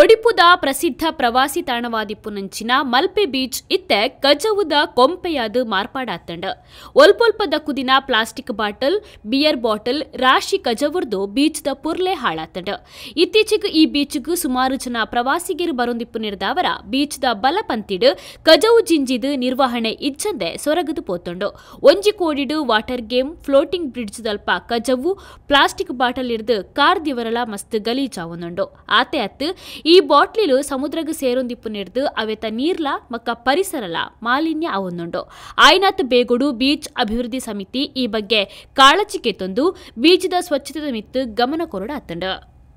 ಒಡಿಪುದ ಪ್ರಸಿದ್ಧ ಪ್ರವಾಸಿ ತಾಣವಾದಿಪ್ಪುನಂಚಿನ ಮಲ್ಪೆ ಬೀಚ್ ಇತ್ತೆ ಕಜವುದ ಕೊಂಪೆಯಾದ ಮಾರ್ಪಾಡಾತಂಡ ಒಲ್ಪೊಲ್ಪದ ಕುದಿನ ಪ್ಲಾಸ್ಟಿಕ್ ಬಾಟಲ್ ಬಿಯರ್ ಬಾಟಲ್ ರಾಶಿ ಕಜವುರ್ದು ಬೀಚ್ದ ಪುರ್ಲೆ ಹಾಳಾತಂಡ ಇತ್ತೀಚೆಗೆ ಈ ಬೀಚ್ಗೂ ಸುಮಾರು ಜನ ಪ್ರವಾಸಿಗರು ಬರೊಂದಿಪ್ಪು ನಿರ್ದಾವರ ಬೀಚ್ದ ಬಲಪಂತಿಡು ಕಜವು ಜಿಂಜಿದು ನಿರ್ವಹಣೆ ಇಚ್ಚಂದೆ ಸೊರಗದು ಪೋತೊಂಡು ಒಂಜಿ ಕೋಡಿಡು ವಾಟರ್ ಗೇಮ್ ಫ್ಲೋಟಿಂಗ್ ಬ್ರಿಡ್ಜ್ ದಲ್ಪ ಕಜವು ಪ್ಲಾಸ್ಟಿಕ್ ಬಾಟಲ್ ಇರ್ದು ಕಾರ್ ದಿವರಲ ಮಸ್ತ್ ಗಲೀಜಾವೊಂದುಂಡು ಆತೆ ಅತ್ತು ಈ ಬಾಟ್ಲಿಲು ಸಮುದ್ರಗ ಸೇರೊಂದಿಪ್ಪು ನಡೆದು ಅವೆತ ನೀರ್ಲ ಮಕ್ಕ ಪರಿಸರಲ ಮಾಲಿನ್ಯ ಅವೊಂದುಂಡು ಆಯ್ನಾಥ್ ಬೇಗುಡು ಬೀಚ್ ಅಭಿವೃದ್ಧಿ ಸಮಿತಿ ಈ ಬಗ್ಗೆ ಕಾಳಜಿಕೆ ತಂದು ಬೀಚ್ದ ಸ್ವಚ್ಛತೆ ಮಿತ್ತು ಗಮನ ಕೊರಡ ಅತ್ತಂಡು